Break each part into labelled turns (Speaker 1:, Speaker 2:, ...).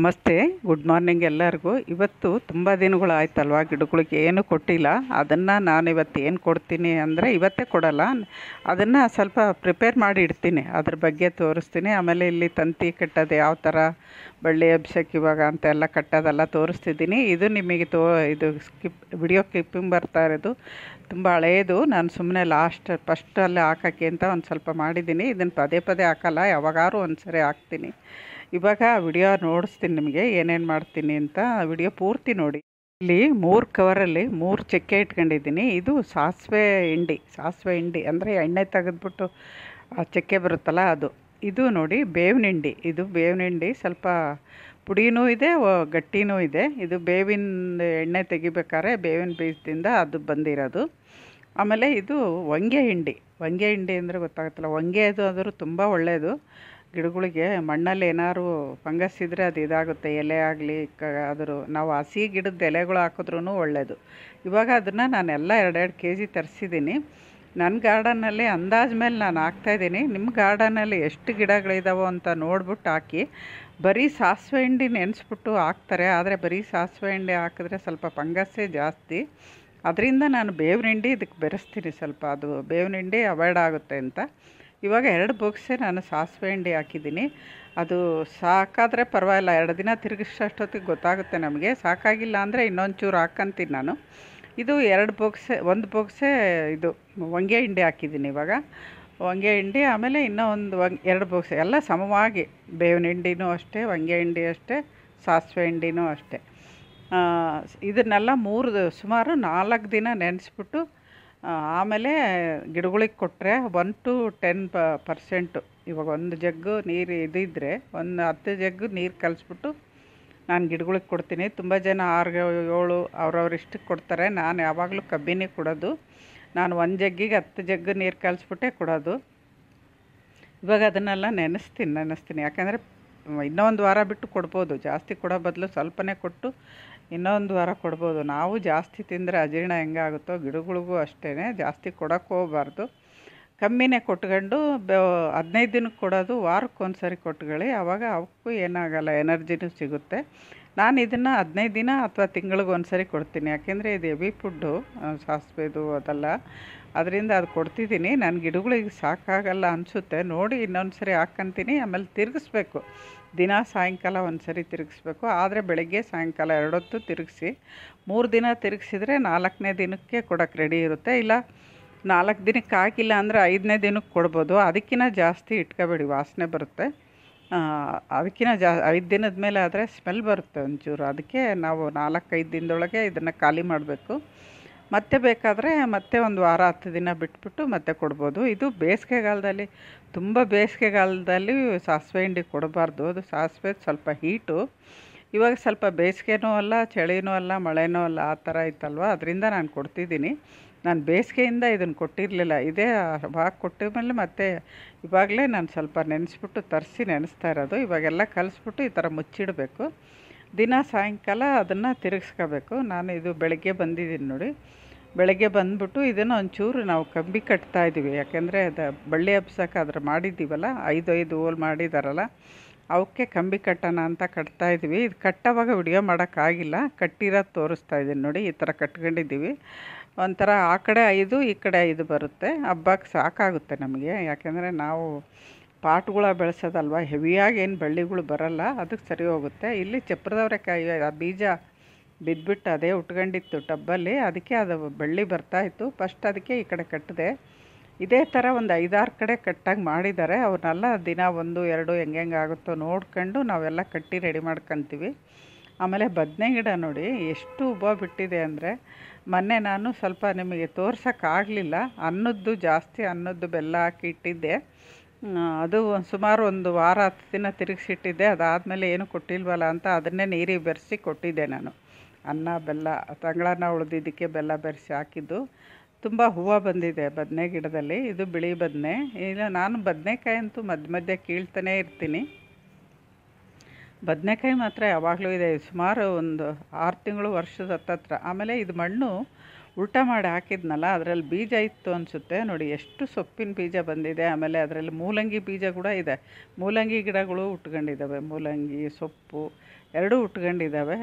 Speaker 1: ನಮಸ್ತೆ good morning ಎಲ್ಲರಿಗೂ ಇವತ್ತು ತುಂಬ ಆಯ್ತಲ್ವಾ ಗಿಡಗಳಿಗೆ ಏನು ಕೊಟ್ಟಿಲ್ಲ ಅದನ್ನು ನಾನು ಇವತ್ತು ಏನು ಕೊಡ್ತೀನಿ ಅಂದರೆ ಇವತ್ತೇ ಕೊಡಲ್ಲ ಅದನ್ನು ಸ್ವಲ್ಪ ಪ್ರಿಪೇರ್ ಮಾಡಿ ಇಡ್ತೀನಿ ಅದ್ರ ಬಗ್ಗೆ ತೋರಿಸ್ತೀನಿ ಆಮೇಲೆ ಇಲ್ಲಿ ತಂತಿ ಕಟ್ಟೋದು ಯಾವ ಥರ ಬಳ್ಳಿ ಅಭಿಷೇಕ್ ಇವಾಗ ಅಂತೆಲ್ಲ ಕಟ್ಟೋದೆಲ್ಲ ತೋರಿಸ್ತಿದ್ದೀನಿ ಇದು ನಿಮಗೆ ತೋ ಇದು ಸ್ಕಿಪ್ ವಿಡಿಯೋ ಕ್ಲಿಪ್ಪಿಂಗ್ ಬರ್ತಾ ಇರೋದು ತುಂಬ ಹಳೆಯದು ನಾನು ಸುಮ್ಮನೆ ಲಾಸ್ಟ್ ಫಸ್ಟಲ್ಲಿ ಹಾಕೋಕ್ಕೆ ಅಂತ ಒಂದು ಸ್ವಲ್ಪ ಮಾಡಿದ್ದೀನಿ ಇದನ್ನು ಪದೇ ಪದೇ ಹಾಕಲ್ಲ ಯಾವಾಗಾರು ಒಂದು ಸರಿ ಹಾಕ್ತೀನಿ ಇವಾಗ ವಿಡಿಯೋ ನೋಡಿಸ್ತೀನಿ ನಿಮಗೆ ಏನೇನು ಮಾಡ್ತೀನಿ ಅಂತ ವಿಡಿಯೋ ಪೂರ್ತಿ ನೋಡಿ ಇಲ್ಲಿ ಮೂರು ಕವರಲ್ಲಿ ಮೂರು ಚಕ್ಕೆ ಇಟ್ಕೊಂಡಿದ್ದೀನಿ ಇದು ಸಾಸಿವೆ ಹಿಂಡಿ ಸಾಸಿವೆ ಹಿಂಡಿ ಅಂದರೆ ಎಣ್ಣೆ ತೆಗೆದ್ಬಿಟ್ಟು ಆ ಚಕ್ಕೆ ಬರುತ್ತಲ್ಲ ಅದು ಇದು ನೋಡಿ ಬೇವಿನ ಹಿಂಡಿ ಇದು ಬೇವಿನ ಹಿಂಡಿ ಸ್ವಲ್ಪ ಪುಡಿನೂ ಇದೆ ಗಟ್ಟಿನೂ ಇದೆ ಇದು ಬೇವಿನ ಎಣ್ಣೆ ತೆಗಿಬೇಕಾದ್ರೆ ಬೇವಿನ ಬೀಜದಿಂದ ಅದು ಬಂದಿರೋದು ಆಮೇಲೆ ಇದು ಹೊಂಗೆ ಹಿಂಡಿ ಹೊಂಗೆ ಹಿಂಡಿ ಅಂದರೆ ಗೊತ್ತಾಗುತ್ತಲ್ಲ ಹೊಂಗೆ ಅದು ಆದರೂ ತುಂಬ ಒಳ್ಳೆಯದು ಗಿಡಗಳಿಗೆ ಮಣ್ಣಲ್ಲಿ ಏನಾದ್ರು ಫಂಗಸ್ ಇದ್ದರೆ ಅದು ಇದಾಗುತ್ತೆ ಎಲೆ ಆಗಲಿ ಕ ಆದರೂ ನಾವು ಹಸಿ ಗಿಡದ ಎಲೆಗಳು ಹಾಕಿದ್ರೂ ಒಳ್ಳೆಯದು ಇವಾಗ ಅದನ್ನು ನಾನೆಲ್ಲ ಎರಡೆರಡು ಕೆ ಜಿ ತರಿಸಿದ್ದೀನಿ ನನ್ನ ಗಾರ್ಡನಲ್ಲಿ ಅಂದಾಜು ಮೇಲೆ ನಾನು ಹಾಕ್ತಾಯಿದ್ದೀನಿ ನಿಮ್ಮ ಗಾರ್ಡನಲ್ಲಿ ಎಷ್ಟು ಗಿಡಗಳಿದ್ದಾವೋ ಅಂತ ನೋಡ್ಬಿಟ್ಟು ಹಾಕಿ ಬರೀ ಸಾಸಿವೆ ಹಿಂಡಿ ನೆನೆಸ್ಬಿಟ್ಟು ಹಾಕ್ತಾರೆ ಆದರೆ ಬರೀ ಸಾಸಿವೆ ಹಿಂಡಿ ಹಾಕಿದ್ರೆ ಸ್ವಲ್ಪ ಫಂಗಸ್ಸೇ ಜಾಸ್ತಿ ಅದರಿಂದ ನಾನು ಬೇವಿನ ಹಿಂಡಿ ಇದಕ್ಕೆ ಬೆರೆಸ್ತೀನಿ ಸ್ವಲ್ಪ ಅದು ಬೇವಿನ ಹಿಂಡಿ ಅವಾಯ್ಡ್ ಆಗುತ್ತೆ ಅಂತ ಇವಾಗ ಎರಡು ಬಾಕ್ಸೇ ನಾನು ಸಾಸಿವೆ ಹಿಂಡಿ ಹಾಕಿದ್ದೀನಿ ಅದು ಸಾಕಾದರೆ ಪರವಾಗಿಲ್ಲ ಎರಡು ದಿನ ತಿರುಗಿಸೋಷ್ಟೊತ್ತಿಗೆ ಗೊತ್ತಾಗುತ್ತೆ ನಮಗೆ ಸಾಕಾಗಿಲ್ಲ ಅಂದರೆ ಇನ್ನೊಂಚೂರು ಹಾಕ್ಕಂತೀನಿ ನಾನು ಇದು ಎರಡು ಬಾಕ್ಸೆ ಒಂದು ಬಾಕ್ಸೆ ಇದು ಹೊಂಗೆ ಹಿಂಡಿ ಹಾಕಿದ್ದೀನಿ ಇವಾಗ ಹೊಂಗೆ ಹಿಂಡಿ ಆಮೇಲೆ ಇನ್ನೂ ಒಂದು ಎರಡು ಬಾಕ್ಸೆ ಎಲ್ಲ ಸಮವಾಗಿ ಬೇವಿನ ಹಿಂಡಿನೂ ಅಷ್ಟೇ ಹೊಂಗೆ ಹಿಂಡಿ ಅಷ್ಟೇ ಸಾಸಿವೆ ಹಿಂಡಿನೂ ಅಷ್ಟೇ ಇದನ್ನೆಲ್ಲ ಮೂರು ಸುಮಾರು ನಾಲ್ಕು ದಿನ ನೆನೆಸ್ಬಿಟ್ಟು ಆಮೇಲೆ ಗಿಡಗಳಿಗೆ ಕೊಟ್ಟರೆ ಒನ್ ಟು ಟೆನ್ ಪರ್ಸೆಂಟು ಇವಾಗ ಒಂದು ಜಗ್ಗು ನೀರು ಇದಿದ್ದರೆ ಒಂದು ಹತ್ತು ಜಗ್ಗು ನೀರು ಕಲಿಸ್ಬಿಟ್ಟು ನಾನು ಗಿಡಗಳಿಗೆ ಕೊಡ್ತೀನಿ ತುಂಬ ಜನ ಆರು ಏಳು ಅವ್ರವ್ರ ಇಷ್ಟಕ್ಕೆ ಕೊಡ್ತಾರೆ ನಾನು ಯಾವಾಗಲೂ ಕಬ್ಬಿನೇ ಕೊಡೋದು ನಾನು ಒಂದು ಜಗ್ಗಿಗೆ ಹತ್ತು ಜಗ್ಗು ನೀರು ಕಲಿಸ್ಬಿಟ್ಟೇ ಕೊಡೋದು ಇವಾಗ ಅದನ್ನೆಲ್ಲ ನೆನೆಸ್ತೀನಿ ನೆನೆಸ್ತೀನಿ ಯಾಕೆಂದರೆ ಇನ್ನೊಂದು ಒಂದು ವಾರ ಬಿಟ್ಟು ಕೊಡ್ಬೋದು ಜಾಸ್ತಿ ಕೊಡೋ ಬದಲು ಸ್ವಲ್ಪನೇ ಕೊಟ್ಟು ಇನ್ನೊಂದು ವಾರ ಕೊಡ್ಬೋದು ನಾವು ಜಾಸ್ತಿ ತಿಂದರೆ ಅಜೀರ್ಣ ಹೆಂಗಾಗುತ್ತೋ ಗಿಡಗಳಿಗೂ ಅಷ್ಟೇ ಜಾಸ್ತಿ ಕೊಡೋಕ್ಕೆ ಕಮ್ಮಿನೇ ಕೊಟ್ಕೊಂಡು ಬೆ ಹದಿನೈದು ದಿನಕ್ಕೆ ಕೊಡೋದು ವಾರಕ್ಕೊಂದ್ಸರಿ ಕೊಟ್ಕೊಳ್ಳಿ ಆವಾಗ ಅವಕ್ಕೂ ಏನಾಗಲ್ಲ ಎನರ್ಜಿನೂ ಸಿಗುತ್ತೆ ನಾನು ಇದನ್ನು ಹದಿನೈದು ದಿನ ಅಥವಾ ತಿಂಗಳಿಗೆ ಒಂದು ಸರಿ ಕೊಡ್ತೀನಿ ಯಾಕೆಂದರೆ ಇದು ಎವಿ ಫುಡ್ಡು ಸಾಸಿವೆದು ಅದೆಲ್ಲ ಅದರಿಂದ ಅದು ಕೊಡ್ತಿದ್ದೀನಿ ನಾನು ಗಿಡಗಳಿಗೆ ಸಾಕಾಗಲ್ಲ ಅನಿಸುತ್ತೆ ನೋಡಿ ಇನ್ನೊಂದು ಸರಿ ಹಾಕ್ಕೊಂತೀನಿ ಆಮೇಲೆ ತಿರುಗಿಸ್ಬೇಕು ದಿನ ಸಾಯಂಕಾಲ ಒಂದು ಸರಿ ತಿರುಗಿಸ್ಬೇಕು ಆದರೆ ಬೆಳಗ್ಗೆ ಸಾಯಂಕಾಲ ಎರಡೊತ್ತು ತಿರುಗಿಸಿ ಮೂರು ದಿನ ತಿರುಗಿಸಿದ್ರೆ ನಾಲ್ಕನೇ ದಿನಕ್ಕೆ ಕೊಡೋಕ್ಕೆ ರೆಡಿ ಇರುತ್ತೆ ಇಲ್ಲ ನಾಲ್ಕು ದಿನಕ್ಕೆ ಹಾಕಿಲ್ಲ ಅಂದರೆ ಐದನೇ ದಿನಕ್ಕೆ ಕೊಡ್ಬೋದು ಅದಕ್ಕಿಂತ ಜಾಸ್ತಿ ಇಟ್ಕೋಬೇಡಿ ವಾಸನೆ ಬರುತ್ತೆ ಅದಕ್ಕಿಂತ ಜಾ ಐದು ದಿನದ ಮೇಲೆ ಆದರೆ ಸ್ಮೆಲ್ ಬರುತ್ತೆ ಒಂಚೂರು ಅದಕ್ಕೆ ನಾವು ನಾಲ್ಕೈದು ದಿನದೊಳಗೆ ಇದನ್ನು ಖಾಲಿ ಮಾಡಬೇಕು ಮತ್ತೆ ಬೇಕಾದರೆ ಮತ್ತೆ ಒಂದು ವಾರ ಹತ್ತು ದಿನ ಬಿಟ್ಬಿಟ್ಟು ಮತ್ತೆ ಕೊಡ್ಬೋದು ಇದು ಬೇಸಿಗೆಗಾಲದಲ್ಲಿ ತುಂಬ ಬೇಸಿಗೆಗಾಲದಲ್ಲಿ ಸಾಸಿವೆ ಹಿಂಡಿ ಕೊಡಬಾರ್ದು ಅದು ಸಾಸಿವೆ ಸ್ವಲ್ಪ ಹೀಟು ಇವಾಗ ಸ್ವಲ್ಪ ಬೇಸಿಗೆನೂ ಅಲ್ಲ ಚಳಿನೂ ಅಲ್ಲ ಮಳೆನೂ ಅಲ್ಲ ಆ ಥರ ಇತ್ತಲ್ವ ಅದರಿಂದ ನಾನು ಕೊಡ್ತಿದ್ದೀನಿ ನಾನು ಬೇಸಿಗೆಯಿಂದ ಇದನ್ನು ಕೊಟ್ಟಿರಲಿಲ್ಲ ಇದೇ ಹಾಕಿ ಕೊಟ್ಟ ಮೇಲೆ ಮತ್ತೆ ಇವಾಗಲೇ ನಾನು ಸ್ವಲ್ಪ ನೆನೆಸ್ಬಿಟ್ಟು ತರಿಸಿ ನೆನೆಸ್ತಾ ಇರೋದು ಇವಾಗೆಲ್ಲ ಕಲಿಸ್ಬಿಟ್ಟು ಈ ಥರ ಮುಚ್ಚಿಡಬೇಕು ದಿನ ಸಾಯಂಕಾಲ ಅದನ್ನು ತಿರುಗಿಸ್ಕೋಬೇಕು ನಾನು ಇದು ಬೆಳಗ್ಗೆ ಬಂದಿದ್ದೀನಿ ನೋಡಿ ಬೆಳಗ್ಗೆ ಬಂದ್ಬಿಟ್ಟು ಇದನ್ನು ಒಂಚೂರು ನಾವು ಕಂಬಿ ಕಟ್ತಾ ಇದ್ದೀವಿ ಯಾಕೆಂದರೆ ಅದು ಬಳ್ಳಿ ಹಬ್ಸಕ್ಕೆ ಅದ್ರ ಮಾಡಿದ್ದೀವಲ್ಲ ಐದು ಐದು ಹೋಲ್ ಮಾಡಿದಾರಲ್ಲ ಅವಕ್ಕೆ ಕಂಬಿ ಕಟ್ಟೋಣ ಅಂತ ಕಟ್ತಾ ಇದ್ದೀವಿ ಇದು ಕಟ್ಟೋವಾಗ ವಿಡಿಯೋ ಮಾಡೋಕ್ಕಾಗಿಲ್ಲ ಕಟ್ಟಿರೋದು ತೋರಿಸ್ತಾ ಇದ್ದೀನಿ ನೋಡಿ ಈ ಥರ ಕಟ್ಕೊಂಡಿದ್ದೀವಿ ಒಂಥರ ಆ ಕಡೆ ಐದು ಈ ಕಡೆ ಐದು ಬರುತ್ತೆ ಹಬ್ಬಕ್ಕೆ ಸಾಕಾಗುತ್ತೆ ನಮಗೆ ಯಾಕೆಂದರೆ ನಾವು ಪಾಟ್ಗಳ ಬೆಳೆಸೋದಲ್ವ ಹೆವಿಯಾಗಿ ಏನು ಬಳ್ಳಿಗಳು ಬರಲ್ಲ ಅದಕ್ಕೆ ಸರಿ ಹೋಗುತ್ತೆ ಇಲ್ಲಿ ಚಪ್ರದವರೆಕಾಯಿ ಆ ಬೀಜ ಬಿದ್ದುಬಿಟ್ಟು ಅದೇ ಉಟ್ಕೊಂಡಿತ್ತು ಟಬ್ಬಲ್ಲಿ ಅದಕ್ಕೆ ಅದು ಬಳ್ಳಿ ಬರ್ತಾಯಿತ್ತು ಫಸ್ಟ್ ಅದಕ್ಕೆ ಈ ಕಡೆ ಕಟ್ಟಿದೆ ಇದೇ ಥರ ಒಂದು ಐದಾರು ಕಡೆ ಕಟ್ಟಾಗಿ ಮಾಡಿದ್ದಾರೆ ಅವನ್ನೆಲ್ಲ ದಿನ ಒಂದು ಎರಡು ಹೆಂಗೆ ಹೆಂಗೆ ಆಗುತ್ತೋ ನೋಡ್ಕೊಂಡು ನಾವೆಲ್ಲ ಕಟ್ಟಿ ರೆಡಿ ಮಾಡ್ಕೊತೀವಿ ಆಮೇಲೆ ಬದನೆ ಗಿಡ ನೋಡಿ ಎಷ್ಟು ಹೂವು ಬಿಟ್ಟಿದೆ ಅಂದರೆ ಮೊನ್ನೆ ನಾನು ಸ್ವಲ್ಪ ನಿಮಗೆ ತೋರ್ಸೋಕ್ಕಾಗಲಿಲ್ಲ ಅನ್ನದ್ದು ಜಾಸ್ತಿ ಅನ್ನದ್ದು ಬೆಲ್ಲ ಹಾಕಿ ಇಟ್ಟಿದ್ದೆ ಅದು ಒಂದು ಸುಮಾರು ಒಂದು ವಾರ ಹತ್ತು ದಿನ ತಿರುಗಿಸಿಟ್ಟಿದ್ದೆ ಅದಾದಮೇಲೆ ಏನು ಕೊಟ್ಟಿಲ್ವಲ್ಲ ಅಂತ ಅದನ್ನೇ ನೀರಿಗೆ ಬೆರೆಸಿ ಕೊಟ್ಟಿದ್ದೆ ನಾನು ಅನ್ನ ಬೆಲ್ಲ ತಂಗಳನ್ನ ಉಳಿದಿದ್ದಕ್ಕೆ ಬೆಲ್ಲ ಬೆರೆಸಿ ಹಾಕಿದ್ದು ತುಂಬ ಹೂವು ಬಂದಿದೆ ಬದನೆ ಗಿಡದಲ್ಲಿ ಇದು ಬಿಳಿ ಬದನೆ ಇಲ್ಲ ನಾನು ಬದನೆಕಾಯಿ ಅಂತೂ ಮಧ್ಯ ಮಧ್ಯೆ ಕೀಳ್ತಾನೇ ಇರ್ತೀನಿ ಬದನೆಕಾಯಿ ಮಾತ್ರ ಯಾವಾಗಲೂ ಇದೆ ಸುಮಾರು ಒಂದು ಆರು ತಿಂಗಳು ವರ್ಷದ ಹತ್ತತ್ರ ಆಮೇಲೆ ಇದು ಮಣ್ಣು ಉಲ್ಟ ಮಾಡಿ ಹಾಕಿದ್ನಲ್ಲ ಅದರಲ್ಲಿ ಬೀಜ ಇತ್ತು ಅನಿಸುತ್ತೆ ನೋಡಿ ಎಷ್ಟು ಸೊಪ್ಪಿನ ಬೀಜ ಬಂದಿದೆ ಆಮೇಲೆ ಅದರಲ್ಲಿ ಮೂಲಂಗಿ ಬೀಜ ಕೂಡ ಇದೆ ಮೂಲಂಗಿ ಗಿಡಗಳು ಉಟ್ಕೊಂಡಿದ್ದಾವೆ ಮೂಲಂಗಿ ಸೊಪ್ಪು ಎರಡೂ ಉಟ್ಕೊಂಡಿದ್ದಾವೆ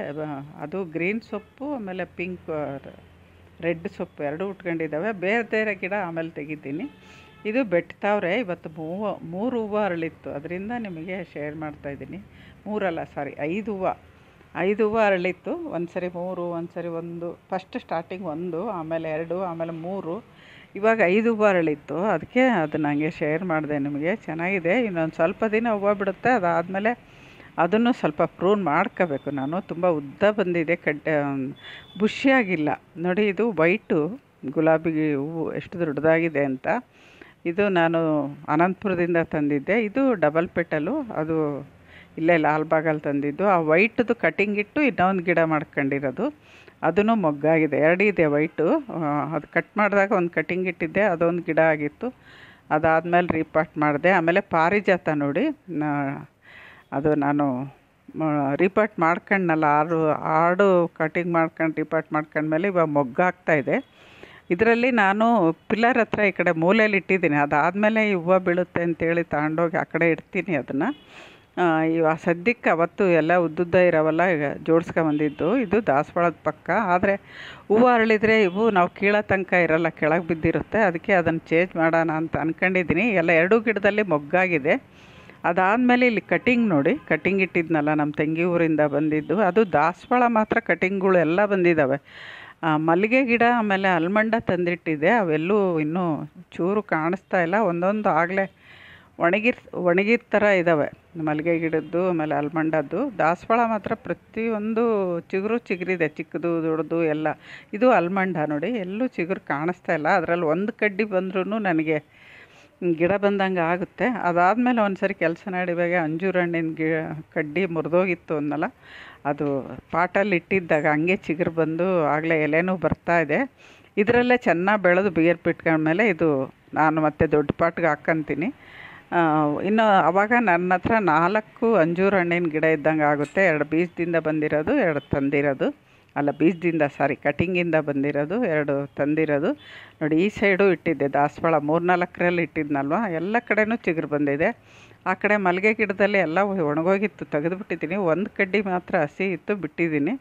Speaker 1: ಅದು ಗ್ರೀನ್ ಸೊಪ್ಪು ಆಮೇಲೆ ಪಿಂಕ್ ರೆಡ್ ಸೊಪ್ಪು ಎರಡೂ ಉಟ್ಕೊಂಡಿದ್ದಾವೆ ಬೇರೆ ಬೇರೆ ಗಿಡ ಆಮೇಲೆ ತೆಗಿತೀನಿ ಇದು ಬೆಟ್ತಾವ್ರೆ ಇವತ್ತು ಮೂವ ಮೂರು ಹೂವು ಅರಳಿತ್ತು ಅದರಿಂದ ನಿಮಗೆ ಶೇರ್ ಮಾಡ್ತಾ ಇದ್ದೀನಿ ಮೂರಲ್ಲ ಸಾರಿ ಐದು ಹೂವು ಐದು ಹೂವು ಅರಳಿತ್ತು ಒಂದು ಸರಿ ಮೂರು ಒಂದು ಸರಿ ಒಂದು ಫಸ್ಟ್ ಸ್ಟಾರ್ಟಿಂಗ್ ಒಂದು ಆಮೇಲೆ ಎರಡು ಆಮೇಲೆ ಮೂರು ಇವಾಗ ಐದು ಹೂವು ಅರಳಿತ್ತು ಅದಕ್ಕೆ ಅದನ್ನ ನನಗೆ ಶೇರ್ ಮಾಡಿದೆ ನಿಮಗೆ ಚೆನ್ನಾಗಿದೆ ಇನ್ನೊಂದು ಸ್ವಲ್ಪ ದಿನ ಹೂವು ಬಿಡುತ್ತೆ ಅದಾದಮೇಲೆ ಅದನ್ನು ಸ್ವಲ್ಪ ಪ್ರೂನ್ ಮಾಡ್ಕೋಬೇಕು ನಾನು ತುಂಬ ಉದ್ದ ಬಂದಿದೆ ಕಡ್ಡೆ ಬುಷಿಯಾಗಿಲ್ಲ ನೋಡಿ ಇದು ವೈಟು ಗುಲಾಬಿ ಹೂವು ಎಷ್ಟು ದೊಡ್ಡದಾಗಿದೆ ಅಂತ ಇದು ನಾನು ಅನಂತಪುರದಿಂದ ತಂದಿದ್ದೆ ಇದು ಡಬಲ್ ಪೆಟಲು ಅದು ಇಲ್ಲೇ ಲಾಲ್ಬಾಗಲ್ಲಿ ತಂದಿದ್ದು ಆ ವೈಟ್ದು ಕಟಿಂಗ್ ಇಟ್ಟು ಇನ್ನೊಂದು ಗಿಡ ಮಾಡ್ಕೊಂಡಿರೋದು ಅದೂ ಮೊಗ್ಗಾಗಿದೆ ಎರಡಿದೆ ವೈಟು ಅದು ಕಟ್ ಮಾಡಿದಾಗ ಒಂದು ಕಟಿಂಗ್ ಇಟ್ಟಿದ್ದೆ ಅದೊಂದು ಗಿಡ ಆಗಿತ್ತು ಅದಾದಮೇಲೆ ರೀಪಾಟ್ ಮಾಡಿದೆ ಆಮೇಲೆ ಪಾರಿಜಾತ ನೋಡಿ ಅದು ನಾನು ರೀಪಾಟ್ ಮಾಡ್ಕೊಂಡ್ನಲ್ಲ ಆರು ಆಡು ಕಟಿಂಗ್ ಮಾಡ್ಕೊಂಡು ರೀಪಾಟ್ ಮಾಡ್ಕೊಂಡ್ಮೇಲೆ ಇವಾಗ ಮೊಗ್ಗಾಗ್ತಾಯಿದೆ ಇದರಲ್ಲಿ ನಾನು ಪಿಲ್ಲರ್ ಹತ್ರ ಈ ಕಡೆ ಮೂಲೆಯಲ್ಲಿ ಇಟ್ಟಿದ್ದೀನಿ ಅದಾದಮೇಲೆ ಈ ಹೂವು ಬೀಳುತ್ತೆ ಅಂತೇಳಿ ತಗೊಂಡೋಗಿ ಆ ಕಡೆ ಇಡ್ತೀನಿ ಅದನ್ನು ಇವ ಸದ್ಯಕ್ಕೆ ಅವತ್ತು ಎಲ್ಲ ಉದ್ದುದ್ದ ಇರೋವಲ್ಲ ಈಗ ಜೋಡಿಸ್ಕೊಂಬಂದಿದ್ದು ಇದು ದಾಸವಾಳದ ಪಕ್ಕ ಆದರೆ ಹೂವು ಅರಳಿದರೆ ಇವು ನಾವು ಕೀಳೋ ತನಕ ಇರಲ್ಲ ಕೆಳಗೆ ಬಿದ್ದಿರುತ್ತೆ ಅದಕ್ಕೆ ಅದನ್ನು ಚೇಂಜ್ ಮಾಡೋಣ ಅಂತ ಅಂದ್ಕೊಂಡಿದ್ದೀನಿ ಎಲ್ಲ ಎರಡೂ ಗಿಡದಲ್ಲಿ ಮೊಗ್ಗಾಗಿದೆ ಅದಾದಮೇಲೆ ಇಲ್ಲಿ ಕಟಿಂಗ್ ನೋಡಿ ಕಟಿಂಗ್ ಇಟ್ಟಿದ್ನಲ್ಲ ನಮ್ಮ ತಂಗಿ ಊರಿಂದ ಬಂದಿದ್ದು ಅದು ದಾಸವಾಳ ಮಾತ್ರ ಕಟಿಂಗ್ಗಳು ಎಲ್ಲ ಬಂದಿದ್ದಾವೆ ಮಲ್ಲಿಗೆ ಗಿಡ ಆಮೇಲೆ ಅಲ್ಮಂಡ ತಂದಿಟ್ಟಿದೆ ಅವೆಲ್ಲೂ ಇನ್ನೂ ಚೂರು ಕಾಣಿಸ್ತಾ ಇಲ್ಲ ಒಂದೊಂದು ಆಗಲೇ ಒಣಗಿರ್ ಒಣಗಿದ ಥರ ಇದ್ದಾವೆ ಮಲ್ಲಿಗೆ ಗಿಡದ್ದು ಆಮೇಲೆ ಅಲ್ಮಂಡದ್ದು ದಾಸವಾಳ ಮಾತ್ರ ಪ್ರತಿಯೊಂದು ಚಿಗುರು ಚಿಗುರಿದೆ ಚಿಕ್ಕದು ದೊಡ್ಡದು ಎಲ್ಲ ಇದು ಅಲ್ಮಂಡ ನೋಡಿ ಎಲ್ಲೂ ಚಿಗುರು ಕಾಣಿಸ್ತಾ ಇಲ್ಲ ಅದರಲ್ಲಿ ಒಂದು ಕಡ್ಡಿ ಬಂದ್ರೂ ನನಗೆ ಗಿಡ ಬಂದಂಗೆ ಆಗುತ್ತೆ ಅದಾದಮೇಲೆ ಒಂದು ಸರಿ ಕೆಲಸ ನಡಿವಾಗ ಅಂಜೂರ ಹಣ್ಣಿನ ಗಿ ಕಡ್ಡಿ ಮುರಿದೋಗಿತ್ತು ಅಂದಲ್ಲ ಅದು ಪಾಟಲ್ಲಿ ಇಟ್ಟಿದ್ದಾಗ ಹಂಗೆ ಚಿಗುರು ಬಂದು ಆಗಲೇ ಎಲೆನೂ ಬರ್ತಾ ಇದೆ ಇದರಲ್ಲೇ ಚೆನ್ನಾಗಿ ಬೆಳೆದು ಬಿಯರ್ ಬಿಟ್ಕೊಂಡ್ಮೇಲೆ ಇದು ನಾನು ಮತ್ತೆ ದೊಡ್ಡ ಪಾಟ್ಗೆ ಹಾಕ್ಕಂತೀನಿ ಇನ್ನು ಅವಾಗ ನನ್ನ ಹತ್ರ ನಾಲ್ಕು ಅಂಜೂರ ಹಣ್ಣಿನ ಗಿಡ ಇದ್ದಂಗೆ ಆಗುತ್ತೆ ಎರಡು ಬೀಜದಿಂದ ಬಂದಿರೋದು ಎರಡು ತಂದಿರೋದು ಅಲ್ಲ ಬೀಜದಿಂದ ಸಾರಿ ಕಟಿಂಗಿಂದ ಬಂದಿರೋದು ಎರಡು ತಂದಿರೋದು ನೋಡಿ ಈ ಸೈಡು ಇಟ್ಟಿದ್ದೆ ದಾಸವಾಳ ನಾಲ್ಕರಲ್ಲಿ ಇಟ್ಟಿದ್ನಲ್ವ ಎಲ್ಲ ಕಡೆನೂ ಚಿಗುರು ಬಂದಿದೆ ಆ ಕಡೆ ಮಲ್ಲಿಗೆ ಗಿಡದಲ್ಲಿ ಎಲ್ಲ ಒಣಗೋಗಿತ್ತು ಬಿಟ್ಟಿದ್ದೀನಿ ಒಂದು ಕಡ್ಡಿ ಮಾತ್ರ ಹಸಿ ಇತ್ತು ಬಿಟ್ಟಿದ್ದೀನಿ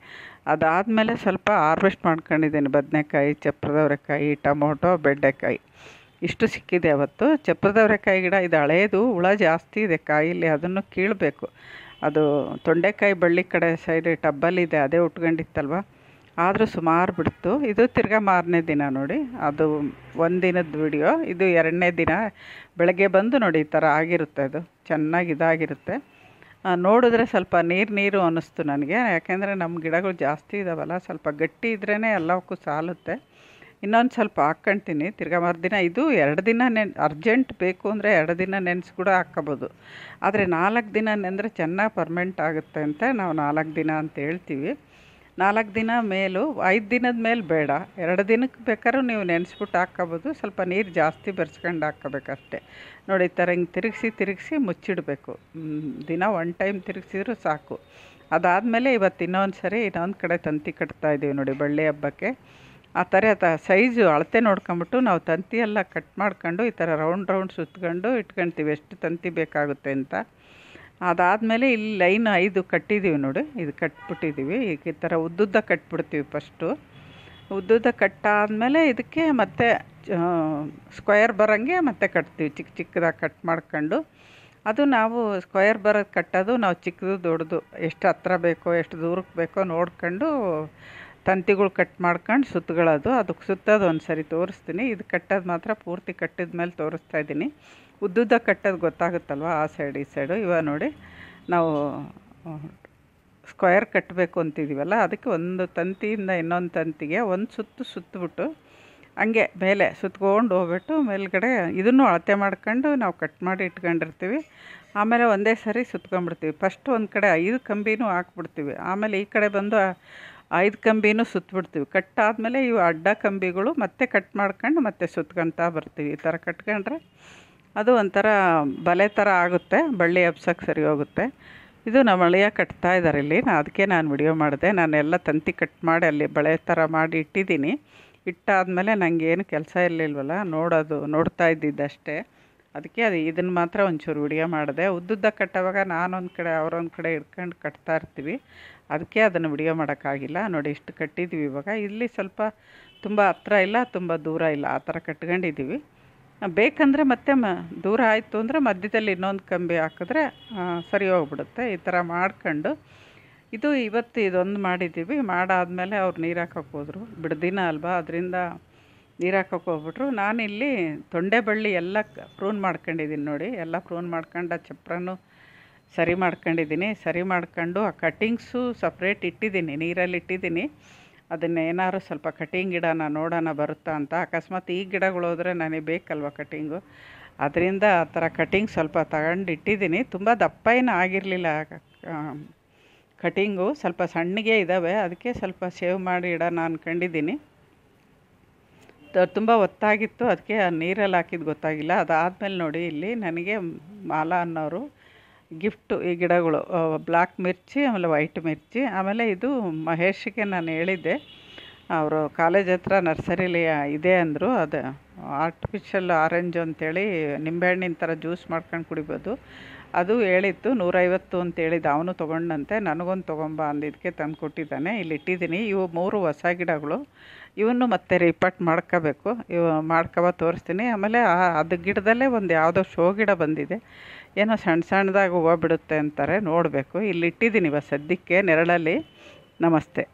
Speaker 1: ಅದಾದಮೇಲೆ ಸ್ವಲ್ಪ ಹಾರ್ವೆಸ್ಟ್ ಮಾಡ್ಕೊಂಡಿದ್ದೀನಿ ಬದನೆಕಾಯಿ ಚಪ್ಪರದವರೆಕಾಯಿ ಟೊಮೊಟೊ ಬೆಂಡೆಕಾಯಿ ಇಷ್ಟು ಸಿಕ್ಕಿದೆ ಅವತ್ತು ಚಪ್ಪರದವರೆಕಾಯಿ ಗಿಡ ಇದು ಹಳೇದು ಹುಳ ಜಾಸ್ತಿ ಇದೆ ಕಾಯಿಲಿ ಅದನ್ನು ಕೀಳಬೇಕು ಅದು ತೊಂಡೆಕಾಯಿ ಬಳ್ಳಿ ಕಡೆ ಸೈಡ್ ಟಬ್ಬಲ್ಲಿದೆ ಅದೇ ಉಟ್ಕೊಂಡಿತ್ತಲ್ವ ಆದರೂ ಸುಮಾರು ಬಿಡ್ತು ಇದು ತಿರ್ಗಾ ಮಾರನೇ ದಿನ ನೋಡಿ ಅದು ಒಂದು ದಿನದ ವಿಡಿಯೋ ಇದು ಎರಡನೇ ದಿನ ಬೆಳಗ್ಗೆ ಬಂದು ನೋಡಿ ಈ ಥರ ಆಗಿರುತ್ತೆ ಅದು ಚೆನ್ನಾಗಿ ಇದಾಗಿರುತ್ತೆ ನೋಡಿದ್ರೆ ಸ್ವಲ್ಪ ನೀರು ನೀರು ಅನ್ನಿಸ್ತು ನನಗೆ ಯಾಕೆಂದರೆ ನಮ್ಮ ಗಿಡಗಳು ಜಾಸ್ತಿ ಇದ್ದಾವಲ್ಲ ಸ್ವಲ್ಪ ಗಟ್ಟಿ ಇದ್ರೇ ಎಲ್ಲವಕ್ಕೂ ಸಾಲುತ್ತೆ ಇನ್ನೊಂದು ಸ್ವಲ್ಪ ಹಾಕ್ಕೊಂತೀನಿ ತಿರ್ಗಾ ಮರುದಿನ ಇದು ಎರಡು ದಿನ ನೆನ್ ಅರ್ಜೆಂಟ್ ಬೇಕು ಅಂದರೆ ಎರಡು ದಿನ ನೆನೆಸಿ ಕೂಡ ಹಾಕ್ಕೋಬೋದು ಆದರೆ ನಾಲ್ಕು ದಿನ ನೆಂದರೆ ಚೆನ್ನಾಗಿ ಪರ್ಮೆಂಟ್ ಆಗುತ್ತೆ ಅಂತ ನಾವು ನಾಲ್ಕು ದಿನ ಅಂತ ಹೇಳ್ತೀವಿ ನಾಲ್ಕು ದಿನ ಮೇಲೂ ಐದು ದಿನದ ಮೇಲೆ ಬೇಡ ಎರಡು ದಿನಕ್ಕೆ ಬೇಕಾದ್ರೂ ನೀವು ನೆನೆಸ್ಬಿಟ್ಟು ಹಾಕ್ಕೋಬೋದು ಸ್ವಲ್ಪ ನೀರು ಜಾಸ್ತಿ ಬೆರೆಸ್ಕೊಂಡು ಹಾಕ್ಕೋಬೇಕಷ್ಟೆ ನೋಡಿ ಈ ಥರ ಹಿಂಗೆ ತಿರುಗಿಸಿ ತಿರುಗಿಸಿ ಮುಚ್ಚಿಡಬೇಕು ದಿನ ಒನ್ ಟೈಮ್ ತಿರುಗಿಸಿದ್ರು ಸಾಕು ಅದಾದಮೇಲೆ ಇವತ್ತು ಇನ್ನೊಂದು ಸರಿ ಇನ್ನೊಂದು ಕಡೆ ತಂತಿ ಕಟ್ತಾ ಇದ್ದೀವಿ ನೋಡಿ ಬಳ್ಳಿ ಹಬ್ಬಕ್ಕೆ ಆ ಥರ ತ ಸೈಜು ಅಳತೆ ನೋಡ್ಕೊಂಬಿಟ್ಟು ನಾವು ತಂತಿ ಎಲ್ಲ ಕಟ್ ಮಾಡ್ಕೊಂಡು ಈ ಥರ ರೌಂಡ್ ರೌಂಡ್ ಸುತ್ಕೊಂಡು ಇಟ್ಕೊಳ್ತೀವಿ ಎಷ್ಟು ತಂತಿ ಬೇಕಾಗುತ್ತೆ ಅಂತ ಅದಾದಮೇಲೆ ಇಲ್ಲಿ ಲೈನ್ ಐದು ಕಟ್ಟಿದ್ದೀವಿ ನೋಡಿ ಇದು ಕಟ್ಬಿಟ್ಟಿದ್ದೀವಿ ಈಗ ಈ ಥರ ಉದ್ದುದ್ದ ಕಟ್ಬಿಡ್ತೀವಿ ಫಸ್ಟು ಉದ್ದುದ್ದ ಕಟ್ಟಾದಮೇಲೆ ಇದಕ್ಕೆ ಮತ್ತೆ ಸ್ಕ್ವಯರ್ ಬರೋಂಗೆ ಮತ್ತೆ ಕಟ್ತೀವಿ ಚಿಕ್ಕ ಚಿಕ್ಕದಾಗಿ ಕಟ್ ಮಾಡ್ಕೊಂಡು ಅದು ನಾವು ಸ್ಕ್ವಯರ್ ಬರೋದು ಕಟ್ಟೋದು ನಾವು ಚಿಕ್ಕದು ದೊಡ್ಡದು ಎಷ್ಟು ಹತ್ರ ಬೇಕೋ ಎಷ್ಟು ದೂರಕ್ಕೆ ಬೇಕೋ ನೋಡ್ಕೊಂಡು ತಂತಿಗಳು ಕಟ್ ಮಾಡ್ಕೊಂಡು ಸುತ್ತಗಳದು ಅದಕ್ಕೆ ಸುತ್ತೋದು ಒಂದು ಸರಿ ತೋರಿಸ್ತೀನಿ ಇದು ಕಟ್ಟೋದು ಮಾತ್ರ ಪೂರ್ತಿ ಕಟ್ಟಿದ ಮೇಲೆ ತೋರಿಸ್ತಾ ಇದ್ದೀನಿ ಉದ್ದುದ್ದ ಕಟ್ಟೋದು ಗೊತ್ತಾಗುತ್ತಲ್ವ ಆ ಸೈಡ್ ಈ ಸೈಡು ಇವಾಗ ನೋಡಿ ನಾವು ಸ್ಕ್ವಯರ್ ಕಟ್ಟಬೇಕು ಅಂತಿದ್ದೀವಲ್ಲ ಅದಕ್ಕೆ ಒಂದು ತಂತಿಯಿಂದ ಇನ್ನೊಂದು ತಂತಿಗೆ ಒಂದು ಸುತ್ತು ಸುತ್ತಬಿಟ್ಟು ಹಂಗೆ ಮೇಲೆ ಸುತ್ತಕೊಂಡು ಹೋಗ್ಬಿಟ್ಟು ಮೇಲ್ಗಡೆ ಇದನ್ನು ಅಳತೆ ಮಾಡ್ಕೊಂಡು ನಾವು ಕಟ್ ಮಾಡಿ ಇಟ್ಕೊಂಡಿರ್ತೀವಿ ಆಮೇಲೆ ಒಂದೇ ಸರಿ ಸುತ್ಕೊಂಡ್ಬಿಡ್ತೀವಿ ಫಸ್ಟ್ ಒಂದು ಕಡೆ ಐದು ಕಂಬಿನೂ ಹಾಕ್ಬಿಡ್ತೀವಿ ಆಮೇಲೆ ಈ ಕಡೆ ಬಂದು ಐದು ಕಂಬಿನೂ ಸುತ್ತಬಿಡ್ತೀವಿ ಕಟ್ಟಾದಮೇಲೆ ಇವು ಅಡ್ಡ ಕಂಬಿಗಳು ಮತ್ತೆ ಕಟ್ ಮಾಡ್ಕೊಂಡು ಮತ್ತೆ ಸುತ್ಕೊತಾ ಬರ್ತೀವಿ ಈ ಥರ ಕಟ್ಕೊಂಡ್ರೆ ಅದು ಒಂಥರ ಬಲೆ ಥರ ಆಗುತ್ತೆ ಬಳ್ಳಿ ಹಬ್ಸಕ್ಕೆ ಸರಿ ಹೋಗುತ್ತೆ ಇದು ನಮ್ಮ ಅಳಿಯ ಕಟ್ತಾ ಇದ್ದಾರೆ ಇಲ್ಲಿ ಅದಕ್ಕೆ ನಾನು ವಿಡಿಯೋ ಮಾಡಿದೆ ನಾನೆಲ್ಲ ತಂತಿ ಕಟ್ ಮಾಡಿ ಅಲ್ಲಿ ಬಳೆ ಥರ ಮಾಡಿ ಇಟ್ಟಿದ್ದೀನಿ ಇಟ್ಟಾದ್ಮೇಲೆ ನನಗೆ ಏನು ಕೆಲಸ ಇರಲಿಲ್ವಲ್ಲ ನೋಡೋದು ನೋಡ್ತಾ ಇದ್ದಿದ್ದಷ್ಟೇ ಅದಕ್ಕೆ ಅದು ಇದನ್ನು ಮಾತ್ರ ಒಂಚೂರು ವಿಡಿಯೋ ಮಾಡಿದೆ ಉದ್ದುದ್ದ ಕಟ್ಟೋವಾಗ ನಾನೊಂದು ಕಡೆ ಅವರೊಂದು ಕಡೆ ಇಟ್ಕೊಂಡು ಕಟ್ತಾ ಇರ್ತೀವಿ ಅದಕ್ಕೆ ಅದನ್ನು ವಿಡಿಯೋ ಮಾಡೋಕ್ಕಾಗಿಲ್ಲ ನೋಡಿ ಇಷ್ಟು ಕಟ್ಟಿದ್ದೀವಿ ಇವಾಗ ಇಲ್ಲಿ ಸ್ವಲ್ಪ ತುಂಬ ಹತ್ರ ಇಲ್ಲ ತುಂಬ ದೂರ ಇಲ್ಲ ಆ ಥರ ಕಟ್ಕೊಂಡಿದ್ದೀವಿ ಬೇಕಂದರೆ ಮತ್ತೆ ಮ ದೂರ ಆಯಿತು ಅಂದರೆ ಮಧ್ಯದಲ್ಲಿ ಇನ್ನೊಂದು ಕಂಬಿ ಹಾಕಿದ್ರೆ ಸರಿ ಹೋಗ್ಬಿಡುತ್ತೆ ಈ ಥರ ಮಾಡ್ಕೊಂಡು ಇದು ಇವತ್ತು ಇದೊಂದು ಮಾಡಿದ್ದೀವಿ ಮಾಡಾದಮೇಲೆ ಅವ್ರು ನೀರು ಹಾಕೋಕೆ ಹೋದರು ಬಿಡ್ದಿನ ಅಲ್ವಾ ಅದರಿಂದ ನೀರು ಹಾಕೋಕೆ ಹೋಗ್ಬಿಟ್ರು ನಾನಿಲ್ಲಿ ತೊಂಡೆ ಬಳ್ಳಿ ಎಲ್ಲ ಪ್ರೂನ್ ಮಾಡ್ಕೊಂಡಿದ್ದೀನಿ ನೋಡಿ ಎಲ್ಲ ಪ್ರೂನ್ ಮಾಡ್ಕೊಂಡು ಚಪ್ರನೂ ಸರಿ ಮಾಡ್ಕೊಂಡಿದ್ದೀನಿ ಸರಿ ಮಾಡ್ಕೊಂಡು ಆ ಕಟ್ಟಿಂಗ್ಸು ಸಪ್ರೇಟ್ ಇಟ್ಟಿದ್ದೀನಿ ನೀರಲ್ಲಿ ಇಟ್ಟಿದ್ದೀನಿ ಅದನ್ನು ಏನಾದ್ರು ಸ್ವಲ್ಪ ಕಟಿಂಗ್ ಗಿಡನ ನೋಡೋಣ ಬರುತ್ತಾ ಅಂತ ಅಕಸ್ಮಾತ್ ಈ ಗಿಡಗಳು ಹೋದರೆ ನನಗೆ ಬೇಕಲ್ವ ಕಟ್ಟಿಂಗು ಅದರಿಂದ ಆ ಥರ ಕಟಿಂಗ್ ಸ್ವಲ್ಪ ತಗೊಂಡು ಇಟ್ಟಿದ್ದೀನಿ ತುಂಬ ದಪ್ಪ ಏನು ಆಗಿರಲಿಲ್ಲ ಕಟ್ಟಿಂಗು ಸ್ವಲ್ಪ ಸಣ್ಣಗೆ ಇದ್ದಾವೆ ಅದಕ್ಕೆ ಸ್ವಲ್ಪ ಸೇವ್ ಮಾಡಿ ಇಡೋಣ ಅಂದ್ಕೊಂಡಿದ್ದೀನಿ ತುಂಬ ಒತ್ತಾಗಿತ್ತು ಅದಕ್ಕೆ ನೀರಲ್ಲಿ ಹಾಕಿದ್ದು ಗೊತ್ತಾಗಿಲ್ಲ ಅದಾದಮೇಲೆ ನೋಡಿ ಇಲ್ಲಿ ನನಗೆ ಮಾಲಾ ಅನ್ನೋರು ಗಿಫ್ಟು ಈ ಗಿಡಗಳು ಬ್ಲ್ಯಾಕ್ ಮಿರ್ಚಿ ಆಮೇಲೆ ವೈಟ್ ಮಿರ್ಚಿ ಆಮೇಲೆ ಇದು ಮಹೇಶ್ಗೆ ನಾನು ಹೇಳಿದ್ದೆ ಅವರು ಕಾಲೇಜ್ ಹತ್ರ ನರ್ಸರಿಲಿ ಇದೆ ಅಂದರು ಅದು ಆರ್ಟಿಫಿಷಲ್ ಆರೆಂಜ್ ಅಂತೇಳಿ ನಿಂಬೆಹಣ್ಣಿನ ಥರ ಜ್ಯೂಸ್ ಮಾಡ್ಕೊಂಡು ಕುಡಿಬೋದು ಅದು ಹೇಳಿತ್ತು ನೂರೈವತ್ತು ಅಂತ ಅವನು ತೊಗೊಂಡಂತೆ ನನಗೊಂದು ತೊಗೊಂಬ ಅಂದಿದ್ದಕ್ಕೆ ತಂದು ಕೊಟ್ಟಿದ್ದಾನೆ ಇಲ್ಲಿ ಇಟ್ಟಿದ್ದೀನಿ ಇವು ಮೂರು ಹೊಸ ಗಿಡಗಳು ಇವನ್ನು ಮತ್ತೆ ರಿಪಟ್ ಮಾಡ್ಕೋಬೇಕು ಇವು ಮಾಡ್ಕೊಬ ತೋರಿಸ್ತೀನಿ ಆಮೇಲೆ ಅದು ಗಿಡದಲ್ಲೇ ಒಂದು ಯಾವುದೋ ಶೋ ಗಿಡ ಬಂದಿದೆ ಏನೋ ಸಣ್ಣ ಸಣ್ಣದಾಗಿ ಹೂವು ಬಿಡುತ್ತೆ ಅಂತಾರೆ ನೋಡಬೇಕು ಇಲ್ಲಿ ಇಟ್ಟಿದ್ದೀನಿ ಇವಾಗ ಸದ್ಯಕ್ಕೆ ನೆರಳಲ್ಲಿ ನಮಸ್ತೆ